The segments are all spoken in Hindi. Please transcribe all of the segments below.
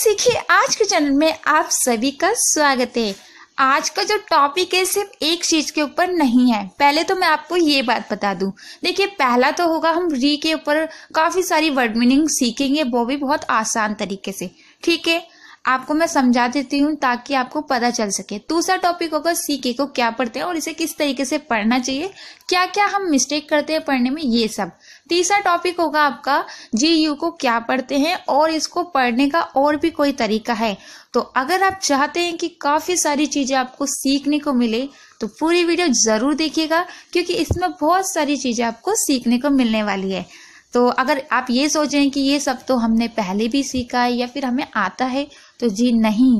सीखिए आज के चैनल में आप सभी का स्वागत है आज का जो टॉपिक है सिर्फ एक चीज के ऊपर नहीं है पहले तो मैं आपको ये बात बता दूं देखिए पहला तो होगा हम री के ऊपर काफी सारी वर्ड मीनिंग सीखेंगे वो भी बहुत आसान तरीके से ठीक है आपको मैं समझा देती हूँ ताकि आपको पता चल सके दूसरा टॉपिक होगा सीके को क्या पढ़ते हैं और इसे किस तरीके से पढ़ना चाहिए क्या क्या हम मिस्टेक करते हैं पढ़ने में ये सब तीसरा टॉपिक होगा आपका जी यू को क्या पढ़ते हैं और इसको पढ़ने का और भी कोई तरीका है तो अगर आप चाहते हैं कि काफ़ी सारी चीज़ें आपको सीखने को मिले तो पूरी वीडियो ज़रूर देखिएगा क्योंकि इसमें बहुत सारी चीज़ें आपको सीखने को मिलने वाली है तो अगर आप ये सोचें कि ये सब तो हमने पहले भी सीखा है या फिर हमें आता है तो जी नहीं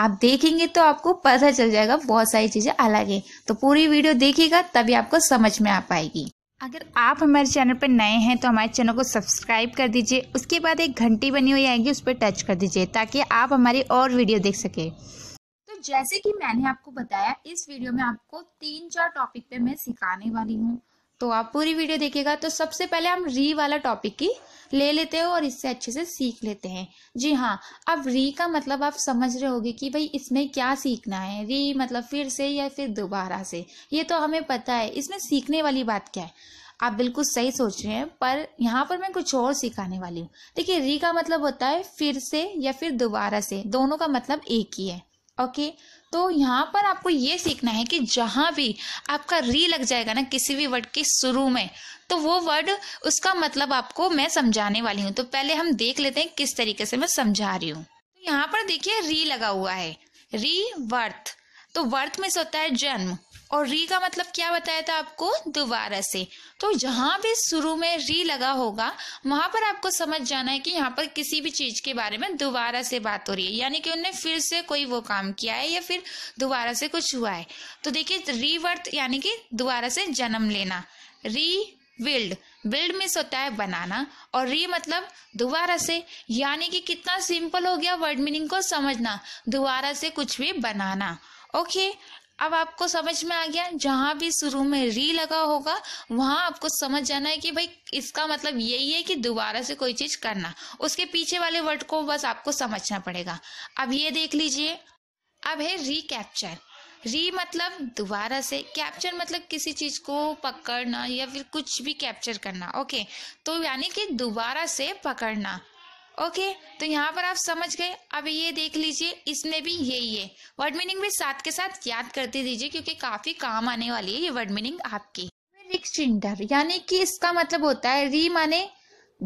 आप देखेंगे तो आपको पता चल जाएगा बहुत सारी चीज़ें अलग है तो पूरी वीडियो देखिएगा तभी आपको समझ में आ पाएगी अगर आप हमारे चैनल पर नए हैं तो हमारे चैनल को सब्सक्राइब कर दीजिए उसके बाद एक घंटी बनी हुई आएगी उस पर टच कर दीजिए ताकि आप हमारी और वीडियो देख सके तो जैसे कि मैंने आपको बताया इस वीडियो में आपको तीन चार टॉपिक पे मैं सिखाने वाली हूँ तो आप पूरी वीडियो देखिएगा तो सबसे पहले हम री वाला टॉपिक की ले लेते हैं और इससे अच्छे से सीख लेते हैं जी हाँ अब री का मतलब आप समझ रहे होगे कि भाई इसमें क्या सीखना है री मतलब फिर से या फिर दोबारा से ये तो हमें पता है इसमें सीखने वाली बात क्या है आप बिल्कुल सही सोच रहे हैं पर यहाँ पर मैं कुछ और सिखाने वाली हूँ देखिए री का मतलब होता है फिर से या फिर दोबारा से दोनों का मतलब एक ही है ओके तो यहाँ पर आपको ये सीखना है कि जहाँ भी आपका री लग जाएगा ना किसी भी वर्ड के शुरू में तो वो वर्ड उसका मतलब आपको मैं समझाने वाली हूँ तो पहले हम देख लेते हैं किस तरीके से मैं समझा रही हूँ तो यहाँ पर देखिए री लगा हुआ है री वर्थ तो वर्थ में से होता है जन्म और री का मतलब क्या बताया था आपको दोबारा से तो जहां भी शुरू में री लगा होगा वहां पर आपको समझ जाना है कि यहाँ पर किसी भी चीज के बारे में दोबारा से बात हो रही है यानी कि उन्हें फिर से कोई वो काम किया है या फिर दोबारा से कुछ हुआ है तो देखिए रीवर्थ यानी कि दोबारा से जन्म लेना री बिल्ड बिल्ड मिस होता है बनाना और री मतलब दोबारा से यानी कि कितना सिंपल हो गया वर्ड मीनिंग को समझना दोबारा से कुछ भी बनाना ओके अब आपको समझ में आ गया जहाँ भी शुरू में री लगा होगा वहाँ आपको समझ जाना है कि भाई इसका मतलब यही है कि दोबारा से कोई चीज़ करना उसके पीछे वाले वर्ड को बस आपको समझना पड़ेगा अब ये देख लीजिए अब है रिकैप्चर री मतलब दोबारा से कैप्चर मतलब किसी चीज को पकड़ना या फिर कुछ भी कैप्चर करना ओके तो यानी कि दोबारा से पकड़ना ओके तो यहाँ पर आप समझ गए अब ये देख लीजिए इसमें भी यही है वर्ड मीनिंग भी साथ के साथ याद करते दीजिए क्योंकि काफी काम आने वाली है ये वर्ड मीनिंग आपकी रिक्सिंडर यानी कि इसका मतलब होता है री माने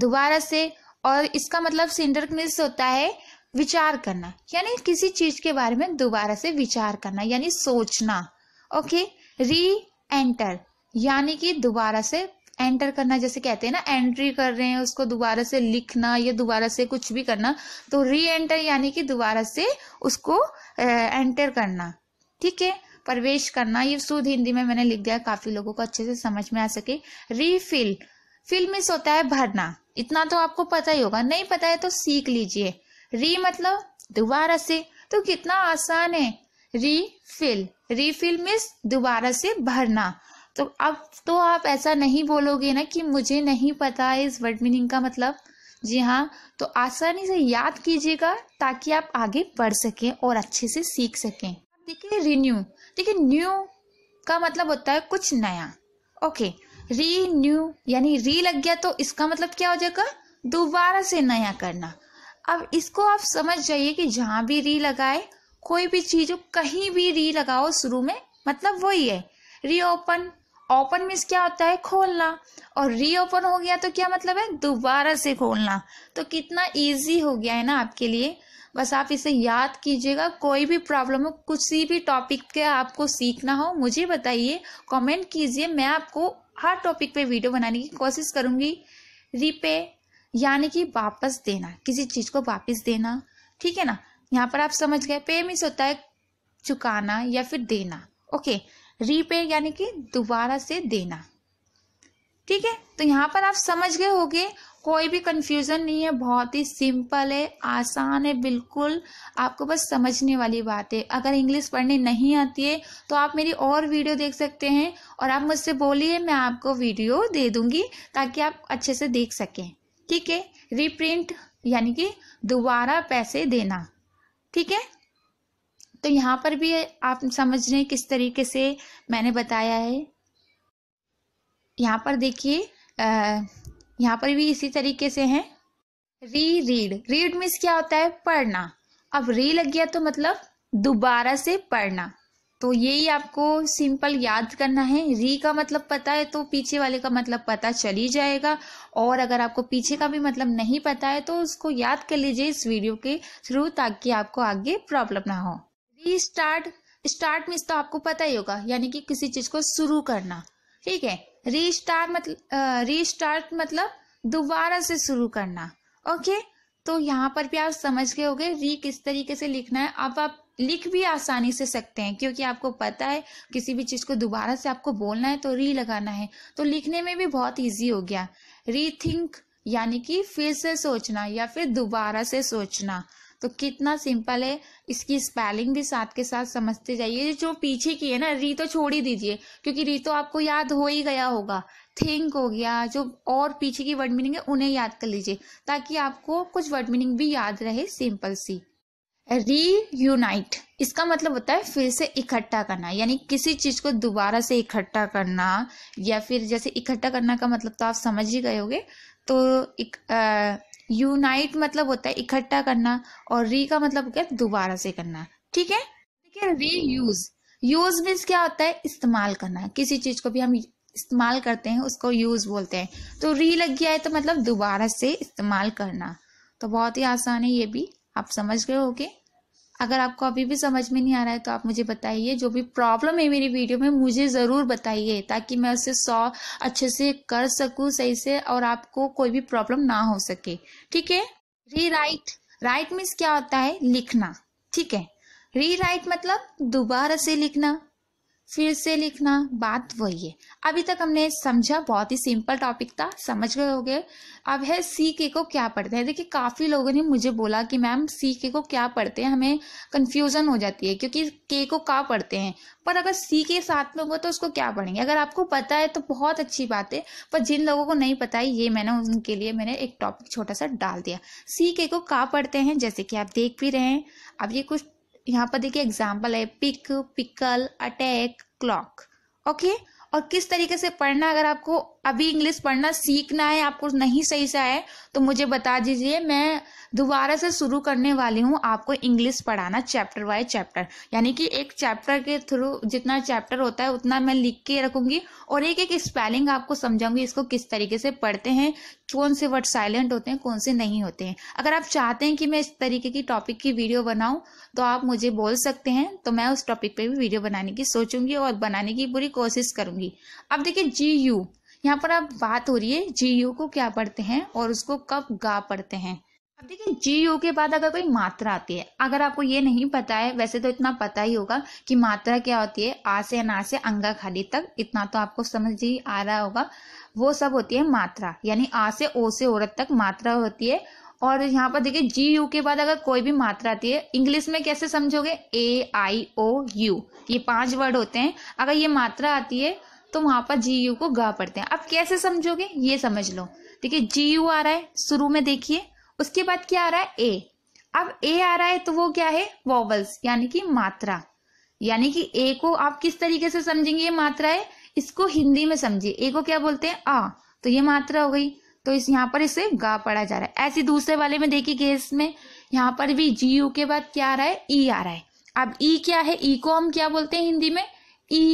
दोबारा से और इसका मतलब सिंडर होता है विचार करना यानी किसी चीज के बारे में दोबारा से विचार करना यानी सोचना ओके री एंटर यानी कि दोबारा से एंटर करना जैसे कहते हैं ना एंट्री कर रहे हैं उसको दोबारा से लिखना या दोबारा से कुछ भी करना तो री एंटर यानी कि दोबारा से उसको एंटर करना ठीक है प्रवेश करना ये शुद्ध हिंदी में मैंने लिख दिया काफी लोगों को अच्छे से समझ में आ सके रीफिल फिल मिस होता है भरना इतना तो आपको पता ही होगा नहीं पता है तो सीख लीजिए री मतलब दोबारा से तो कितना आसान है रीफिल रीफिल मिस दोबारा से भरना तो अब तो आप ऐसा नहीं बोलोगे ना कि मुझे नहीं पता है इस वर्ड मीनिंग का मतलब जी हाँ तो आसानी से याद कीजिएगा ताकि आप आगे बढ़ सकें और अच्छे से सीख सकें देखिए रिन्यू देखिए न्यू का मतलब होता है कुछ नया ओके री न्यू यानी री लग गया तो इसका मतलब क्या हो जाएगा दोबारा से नया करना अब इसको आप समझ जाइए कि जहाँ भी री लगाए कोई भी चीज हो कहीं भी री लगाओ शुरू में मतलब वही है रीओपन ओपन मीन्स क्या होता है खोलना और रीओपन हो गया तो क्या मतलब है दोबारा से खोलना तो कितना इजी हो गया है ना आपके लिए बस आप इसे याद कीजिएगा कोई भी प्रॉब्लम हो किसी भी टॉपिक के आपको सीखना हो मुझे बताइए कमेंट कीजिए मैं आपको हर टॉपिक पे वीडियो बनाने की कोशिश करूँगी रिपे यानी कि वापस देना किसी चीज़ को वापस देना ठीक है ना यहाँ पर आप समझ गए पे मिस होता है चुकाना या फिर देना ओके okay. रीपे यानी कि दोबारा से देना ठीक है तो यहाँ पर आप समझ गए होगे कोई भी कंफ्यूजन नहीं है बहुत ही सिंपल है आसान है बिल्कुल आपको बस समझने वाली बात है अगर इंग्लिश पढ़ने नहीं आती है तो आप मेरी और वीडियो देख सकते हैं और आप मुझसे बोलिए मैं आपको वीडियो दे दूंगी ताकि आप अच्छे से देख सकें ठीक है रिप्रिंट यानी कि दोबारा पैसे देना ठीक है तो यहाँ पर भी आप समझ रहे हैं किस तरीके से मैंने बताया है यहाँ पर देखिए यहाँ पर भी इसी तरीके से है री रीड रीड मीन्स क्या होता है पढ़ना अब री लग गया तो मतलब दोबारा से पढ़ना तो यही आपको सिंपल याद करना है री का मतलब पता है तो पीछे वाले का मतलब पता चल ही जाएगा और अगर आपको पीछे का भी मतलब नहीं पता है तो उसको याद कर लीजिए इस वीडियो के थ्रू ताकि आपको आगे प्रॉब्लम ना हो प्री स्टार्ट स्टार्ट मीन्स तो आपको पता ही होगा यानी कि किसी चीज को शुरू करना ठीक है री स्टार्ट मतलब री स्टार्ट मतलब दोबारा से शुरू करना ओके तो यहाँ पर भी आप समझ गए होगे री किस तरीके से लिखना है अब आप लिख भी आसानी से सकते हैं क्योंकि आपको पता है किसी भी चीज़ को दोबारा से आपको बोलना है तो री लगाना है तो लिखने में भी बहुत इजी हो गया रीथिंक यानी कि फिर से सोचना या फिर दोबारा से सोचना तो कितना सिंपल है इसकी स्पेलिंग भी साथ के साथ समझते जाइए जो पीछे की है ना री तो छोड़ ही दीजिए क्योंकि री तो आपको याद हो ही गया होगा थिंक हो गया जो और पीछे की वर्ड मीनिंग है उन्हें याद कर लीजिए ताकि आपको कुछ वर्ड मीनिंग भी याद रहे सिंपल सी री यूनाइट इसका मतलब होता है फिर से इकट्ठा करना यानी किसी चीज को दोबारा से इकट्ठा करना या फिर जैसे इकट्ठा करना का मतलब तो आप समझ ही गए होगे तो यूनाइट मतलब होता है इकट्ठा करना और री का मतलब क्या दोबारा से करना ठीक है ठीक है री यूज यूज मीन्स क्या होता है इस्तेमाल करना किसी चीज को भी हम इस्तेमाल करते हैं उसको यूज बोलते हैं तो री लग गया है तो मतलब दोबारा से इस्तेमाल करना तो बहुत ही आसान है ये भी आप समझ गए होगे अगर आपको अभी भी समझ में नहीं आ रहा है तो आप मुझे बताइए जो भी प्रॉब्लम है मेरी वीडियो में मुझे ज़रूर बताइए ताकि मैं उसे सॉ अच्छे से कर सकूँ सही से और आपको कोई भी प्रॉब्लम ना हो सके ठीक है री राइट राइट मीन्स क्या होता है लिखना ठीक है री राइट मतलब दोबारा से लिखना फिर से लिखना बात वही है अभी तक हमने समझा बहुत ही सिंपल टॉपिक था समझ गए होगे अब है सी के को क्या पढ़ते हैं देखिए काफ़ी लोगों ने मुझे बोला कि मैम सी के को क्या पढ़ते हैं हमें कंफ्यूजन हो जाती है क्योंकि के को का पढ़ते हैं पर अगर सी के साथ में होगा तो उसको क्या पढ़ेंगे अगर आपको पता है तो बहुत अच्छी बात है पर जिन लोगों को नहीं पता है ये मैंने उनके लिए मैंने एक टॉपिक छोटा सा डाल दिया सी के को का पढ़ते हैं जैसे कि आप देख भी रहे हैं अब ये कुछ यहाँ पर देखिए एग्जाम्पल है pick pickle attack clock okay और किस तरीके से पढ़ना अगर आपको अभी इंग्लिश पढ़ना सीखना है आपको नहीं सही से आए तो मुझे बता दीजिए मैं दोबारा से शुरू करने वाली हूँ आपको इंग्लिश पढ़ाना चैप्टर बाय चैप्टर यानी कि एक चैप्टर के थ्रू जितना चैप्टर होता है उतना मैं लिख के रखूंगी और एक एक स्पेलिंग आपको समझाऊंगी इसको किस तरीके से पढ़ते हैं कौन से वर्ड साइलेंट होते हैं कौन से नहीं होते हैं अगर आप चाहते हैं कि मैं इस तरीके की टॉपिक की वीडियो बनाऊँ तो आप मुझे बोल सकते हैं तो मैं उस टॉपिक पर भी वीडियो बनाने की सोचूंगी और बनाने की पूरी कोशिश करूंगी अब देखिए जी यू यहाँ पर अब बात हो रही है जी यू को क्या पढ़ते हैं और उसको कब गा पढ़ते हैं अब देखिए जी यू के बाद अगर कोई मात्रा आती है अगर आपको ये नहीं पता है वैसे तो इतना पता ही होगा कि मात्रा क्या होती है आ से अना से अंगा खाली तक इतना तो आपको समझ ही आ रहा होगा वो सब होती है मात्रा यानी आ से ओ से औरत तक मात्रा होती है और यहाँ पर देखिए जी यू के बाद अगर कोई भी मात्रा आती है इंग्लिश में कैसे समझोगे ए आई ओ यू ये पांच वर्ड होते हैं अगर ये मात्रा आती है तो वहां पर जी यू को गा पढ़ते हैं अब कैसे समझोगे ये समझ लो ठीक है जी यू आ रहा है शुरू में देखिए उसके बाद क्या आ रहा है ए अब ए आ रहा है तो वो क्या है वॉवल्स यानी कि मात्रा यानी कि ए को आप किस तरीके से समझेंगे ये मात्रा है इसको हिंदी में समझिए ए को क्या बोलते हैं आ तो ये मात्रा हो गई तो इस यहाँ पर इसे गा पढ़ा जा रहा है ऐसे दूसरे वाले में देखिए केस में यहाँ पर भी जी यू के बाद क्या आ रहा है ई e आ रहा है अब ई e क्या है ई e को हम क्या बोलते हैं हिंदी में ई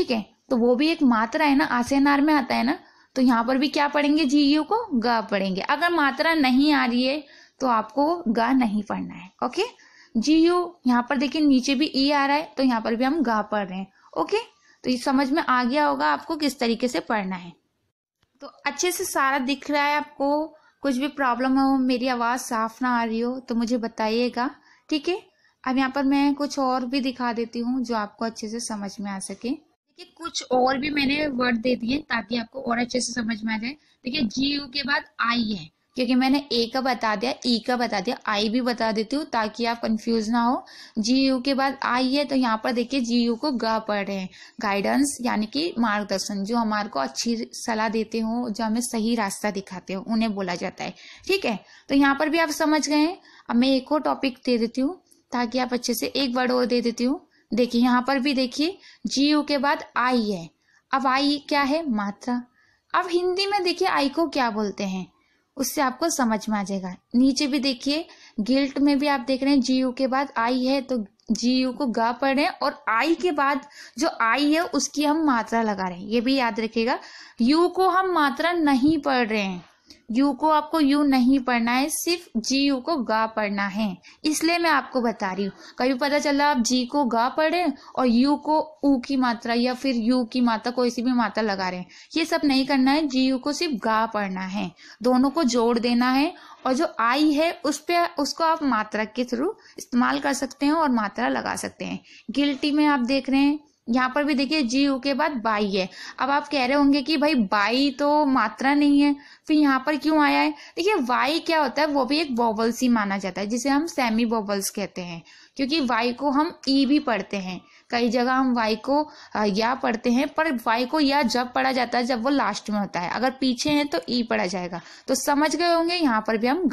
ठीक है तो वो भी एक मात्रा है ना आसेनार में आता है ना तो यहाँ पर भी क्या पढ़ेंगे जी यू को ग पढ़ेंगे अगर मात्रा नहीं आ रही है तो आपको ग नहीं पढ़ना है ओके जी यू यहाँ पर देखिए नीचे भी ई आ रहा है तो यहाँ पर भी हम ग पढ़ रहे हैं ओके तो ये समझ में आ गया होगा आपको किस तरीके से पढ़ना है तो अच्छे से सारा दिख रहा है आपको कुछ भी प्रॉब्लम हो मेरी आवाज़ साफ ना आ रही हो तो मुझे बताइएगा ठीक है अब यहाँ पर मैं कुछ और भी दिखा देती हूँ जो आपको अच्छे से समझ में आ सके ये कुछ और भी मैंने वर्ड दे दिए ताकि आपको और अच्छे से समझ में आ जाए देखिए जी यू के बाद आई है क्योंकि मैंने ए का बता दिया ई e का बता दिया आई भी बता देती हूँ ताकि आप कंफ्यूज ना हो जी यू के बाद आई है तो यहाँ पर देखिए जी यू को ग पढ़ रहे हैं गाइडेंस यानी कि मार्गदर्शन जो हमारे को अच्छी सलाह देते हो जो हमें सही रास्ता दिखाते हो उन्हें बोला जाता है ठीक है तो यहाँ पर भी आप समझ गए अब मैं एक और टॉपिक दे देती हूँ ताकि आप अच्छे से एक वर्ड और दे देती हूँ देखिए यहाँ पर भी देखिए जी यू के बाद आई है अब आई क्या है मात्रा अब हिंदी में देखिए आई को क्या बोलते हैं उससे आपको समझ में आ जाएगा नीचे भी देखिए गिल्ट में भी आप देख रहे हैं जी यू के बाद आई है तो जी यू को गा पढ़ रहे हैं और आई के बाद जो आई है उसकी हम मात्रा लगा रहे हैं ये भी याद रखिएगा यू को हम मात्रा नहीं पढ़ रहे हैं यू को आपको यू नहीं पढ़ना है सिर्फ जी यू को गा पढ़ना है इसलिए मैं आपको बता रही हूँ कभी पता चला आप जी को गा पढ़े और यू को ऊ की मात्रा या फिर यू की मात्रा कोई सी भी मात्रा लगा रहे हैं ये सब नहीं करना है जी यू को सिर्फ गा पढ़ना है दोनों को जोड़ देना है और जो आई है उस पर उसको आप मात्रा के थ्रू इस्तेमाल कर सकते हैं और मात्रा लगा सकते हैं गिल्टी में आप देख रहे हैं यहाँ पर भी देखिए जी यू के बाद बाई है अब आप कह रहे होंगे कि भाई बाई तो मात्रा नहीं है फिर यहाँ पर क्यों आया है देखिए वाई क्या होता है वो भी एक बॉबल्स ही माना जाता है जिसे हम सेमी बॉबल्स कहते हैं क्योंकि वाई को हम ई e भी पढ़ते हैं कई जगह हम वाई को या पढ़ते हैं पर वाई को या जब पढ़ा जाता है जब वो लास्ट में होता है अगर पीछे है तो ई e पढ़ा जाएगा तो समझ गए होंगे यहाँ पर भी हम